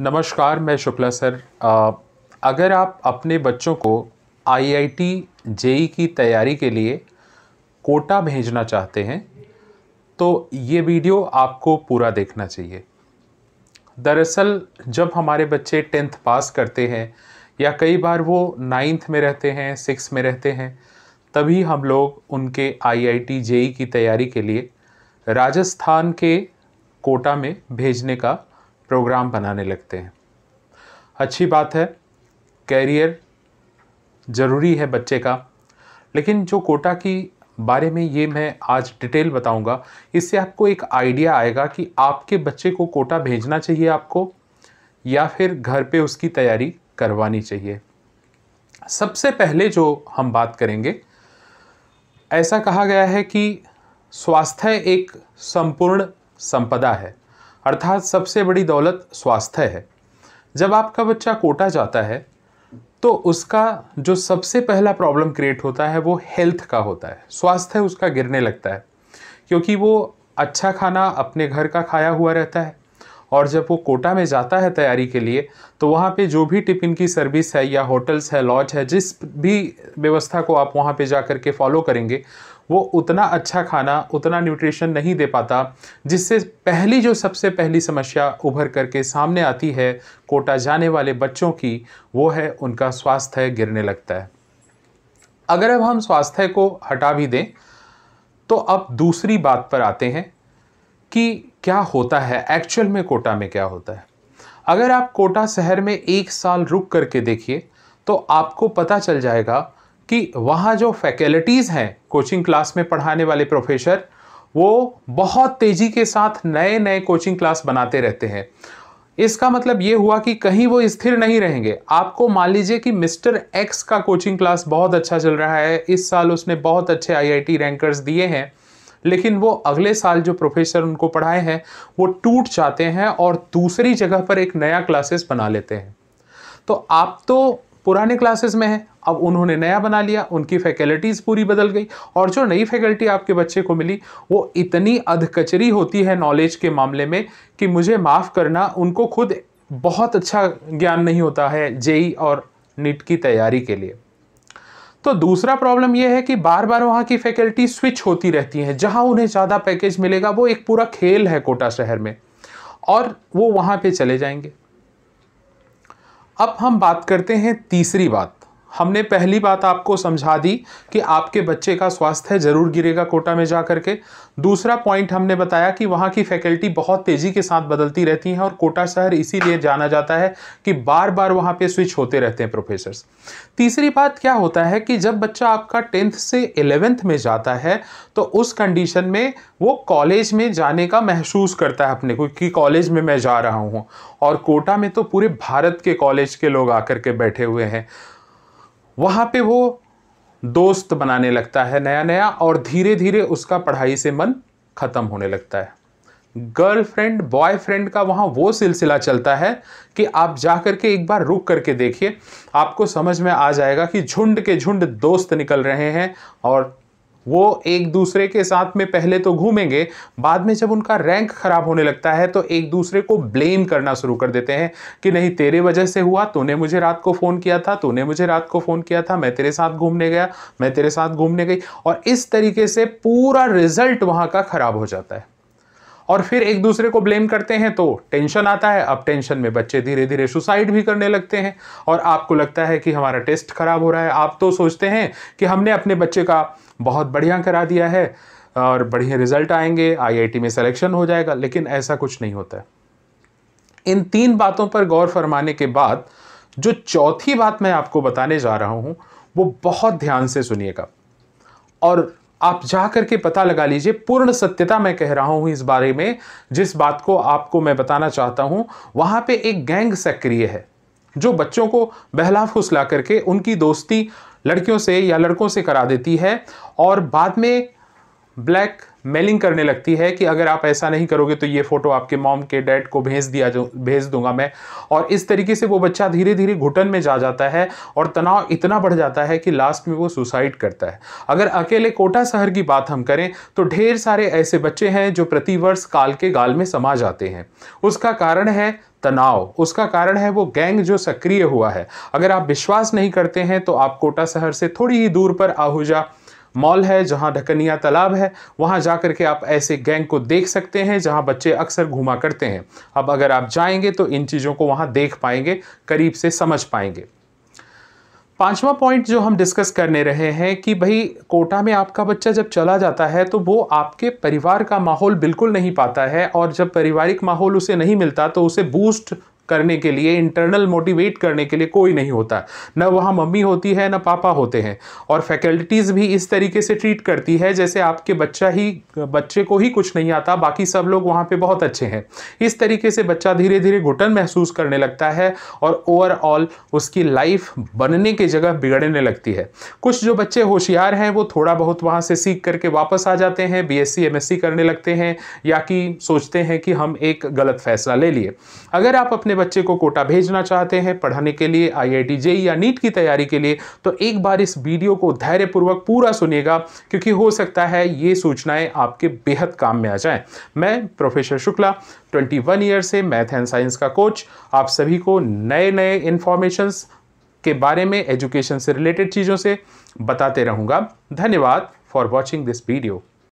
नमस्कार मैं शुक्ला सर आ, अगर आप अपने बच्चों को आईआईटी जेई e की तैयारी के लिए कोटा भेजना चाहते हैं तो ये वीडियो आपको पूरा देखना चाहिए दरअसल जब हमारे बच्चे टेंथ पास करते हैं या कई बार वो नाइन्थ में रहते हैं सिक्स में रहते हैं तभी हम लोग उनके आईआईटी जेई e की तैयारी के लिए राजस्थान के कोटा में भेजने का प्रोग्राम बनाने लगते हैं अच्छी बात है कैरियर ज़रूरी है बच्चे का लेकिन जो कोटा की बारे में ये मैं आज डिटेल बताऊंगा इससे आपको एक आइडिया आएगा कि आपके बच्चे को कोटा भेजना चाहिए आपको या फिर घर पे उसकी तैयारी करवानी चाहिए सबसे पहले जो हम बात करेंगे ऐसा कहा गया है कि स्वास्थ्य एक संपूर्ण संपदा है अर्थात सबसे बड़ी दौलत स्वास्थ्य है जब आपका बच्चा कोटा जाता है तो उसका जो सबसे पहला प्रॉब्लम क्रिएट होता है वो हेल्थ का होता है स्वास्थ्य उसका गिरने लगता है क्योंकि वो अच्छा खाना अपने घर का खाया हुआ रहता है और जब वो कोटा में जाता है तैयारी के लिए तो वहाँ पे जो भी टिफ़िन की सर्विस है या होटल्स है लॉज है जिस भी व्यवस्था को आप वहाँ पे जा कर के फॉलो करेंगे वो उतना अच्छा खाना उतना न्यूट्रिशन नहीं दे पाता जिससे पहली जो सबसे पहली समस्या उभर करके सामने आती है कोटा जाने वाले बच्चों की वो है उनका स्वास्थ्य गिरने लगता है अगर अब हम स्वास्थ्य को हटा भी दें तो अब दूसरी बात पर आते हैं कि क्या होता है एक्चुअल में कोटा में क्या होता है अगर आप कोटा शहर में एक साल रुक करके देखिए तो आपको पता चल जाएगा कि वहाँ जो फैकल्टीज़ हैं कोचिंग क्लास में पढ़ाने वाले प्रोफेसर वो बहुत तेज़ी के साथ नए नए कोचिंग क्लास बनाते रहते हैं इसका मतलब ये हुआ कि कहीं वो स्थिर नहीं रहेंगे आपको मान लीजिए कि मिस्टर एक्स का कोचिंग क्लास बहुत अच्छा चल रहा है इस साल उसने बहुत अच्छे आईआईटी रैंकर्स दिए हैं लेकिन वो अगले साल जो प्रोफेसर उनको पढ़ाए हैं वो टूट जाते हैं और दूसरी जगह पर एक नया क्लासेस बना लेते हैं तो आप तो पुराने क्लासेस में हैं अब उन्होंने नया बना लिया उनकी फैकल्टीज़ पूरी बदल गई और जो नई फैकल्टी आपके बच्चे को मिली वो इतनी अधकचरी होती है नॉलेज के मामले में कि मुझे माफ़ करना उनको खुद बहुत अच्छा ज्ञान नहीं होता है जेई और नीट की तैयारी के लिए तो दूसरा प्रॉब्लम यह है कि बार बार वहाँ की फैकल्टी स्विच होती रहती हैं जहाँ उन्हें ज़्यादा पैकेज मिलेगा वो एक पूरा खेल है कोटा शहर में और वो वहाँ पे चले जाएंगे अब हम बात करते हैं तीसरी बात हमने पहली बात आपको समझा दी कि आपके बच्चे का स्वास्थ्य जरूर गिरेगा कोटा में जा करके दूसरा पॉइंट हमने बताया कि वहाँ की फैकल्टी बहुत तेज़ी के साथ बदलती रहती हैं और कोटा शहर इसीलिए जाना जाता है कि बार बार वहाँ पे स्विच होते रहते हैं प्रोफेसर्स तीसरी बात क्या होता है कि जब बच्चा आपका टेंथ से एलेवेंथ में जाता है तो उस कंडीशन में वो कॉलेज में जाने का महसूस करता है अपने को कि कॉलेज में मैं जा रहा हूँ और कोटा में तो पूरे भारत के कॉलेज के लोग आकर के बैठे हुए हैं वहाँ पे वो दोस्त बनाने लगता है नया नया और धीरे धीरे उसका पढ़ाई से मन ख़त्म होने लगता है गर्लफ्रेंड बॉयफ्रेंड का वहाँ वो सिलसिला चलता है कि आप जा कर के एक बार रुक करके देखिए आपको समझ में आ जाएगा कि झुंड के झुंड दोस्त निकल रहे हैं और वो एक दूसरे के साथ में पहले तो घूमेंगे बाद में जब उनका रैंक ख़राब होने लगता है तो एक दूसरे को ब्लेम करना शुरू कर देते हैं कि नहीं तेरे वजह से हुआ तूने मुझे रात को फ़ोन किया था तूने मुझे रात को फ़ोन किया था मैं तेरे साथ घूमने गया मैं तेरे साथ घूमने गई और इस तरीके से पूरा रिजल्ट वहाँ का ख़राब हो जाता है और फिर एक दूसरे को ब्लेम करते हैं तो टेंशन आता है अब टेंशन में बच्चे धीरे धीरे सुसाइड भी करने लगते हैं और आपको लगता है कि हमारा टेस्ट खराब हो रहा है आप तो सोचते हैं कि हमने अपने बच्चे का बहुत बढ़िया करा दिया है और बढ़िया रिजल्ट आएंगे आईआईटी में सिलेक्शन हो जाएगा लेकिन ऐसा कुछ नहीं होता है इन तीन बातों पर गौर फरमाने के बाद जो चौथी बात मैं आपको बताने जा रहा हूँ वो बहुत ध्यान से सुनिएगा और आप जा करके पता लगा लीजिए पूर्ण सत्यता मैं कह रहा हूं इस बारे में जिस बात को आपको मैं बताना चाहता हूं वहां पे एक गैंग सक्रिय है जो बच्चों को बहला फुसला करके उनकी दोस्ती लड़कियों से या लड़कों से करा देती है और बाद में ब्लैक मेलिंग करने लगती है कि अगर आप ऐसा नहीं करोगे तो ये फ़ोटो आपके मॉम के डैड को भेज दिया जो भेज दूंगा मैं और इस तरीके से वो बच्चा धीरे धीरे घुटन में जा जाता है और तनाव इतना बढ़ जाता है कि लास्ट में वो सुसाइड करता है अगर अकेले कोटा शहर की बात हम करें तो ढेर सारे ऐसे बच्चे हैं जो प्रतिवर्ष काल के गाल में समा जाते हैं उसका कारण है तनाव उसका कारण है वो गैंग जो सक्रिय हुआ है अगर आप विश्वास नहीं करते हैं तो आप कोटा शहर से थोड़ी ही दूर पर आहूजा मॉल है जहाँ ढकनिया तालाब है वहाँ जा के आप ऐसे गैंग को देख सकते हैं जहाँ बच्चे अक्सर घूमा करते हैं अब अगर आप जाएंगे तो इन चीज़ों को वहाँ देख पाएंगे करीब से समझ पाएंगे पांचवा पॉइंट जो हम डिस्कस करने रहे हैं कि भाई कोटा में आपका बच्चा जब चला जाता है तो वो आपके परिवार का माहौल बिल्कुल नहीं पाता है और जब पारिवारिक माहौल उसे नहीं मिलता तो उसे बूस्ट करने के लिए इंटरनल मोटिवेट करने के लिए कोई नहीं होता न वहाँ मम्मी होती है न पापा होते हैं और फैकल्टीज़ भी इस तरीके से ट्रीट करती है जैसे आपके बच्चा ही बच्चे को ही कुछ नहीं आता बाकी सब लोग वहाँ पे बहुत अच्छे हैं इस तरीके से बच्चा धीरे धीरे घुटन महसूस करने लगता है और ओवरऑल उसकी लाइफ बनने की जगह बिगड़ने लगती है कुछ जो बच्चे होशियार हैं वो थोड़ा बहुत वहाँ से सीख करके वापस आ जाते हैं बी एस करने लगते हैं या कि सोचते हैं कि हम एक गलत फैसला ले लिए अगर आप अपने बच्चे को कोटा भेजना चाहते हैं पढ़ाने के लिए आई आई जेई या नीट की तैयारी के लिए तो एक बार इस वीडियो को धैर्यपूर्वक पूरा सुनेगा क्योंकि हो सकता है ये सूचनाएं आपके बेहद काम में आ जाएं मैं प्रोफेसर शुक्ला 21 ईयर से मैथ एंड साइंस का कोच आप सभी को नए नए इन्फॉर्मेशंस के बारे में एजुकेशन से रिलेटेड चीज़ों से बताते रहूँगा धन्यवाद फॉर वॉचिंग दिस वीडियो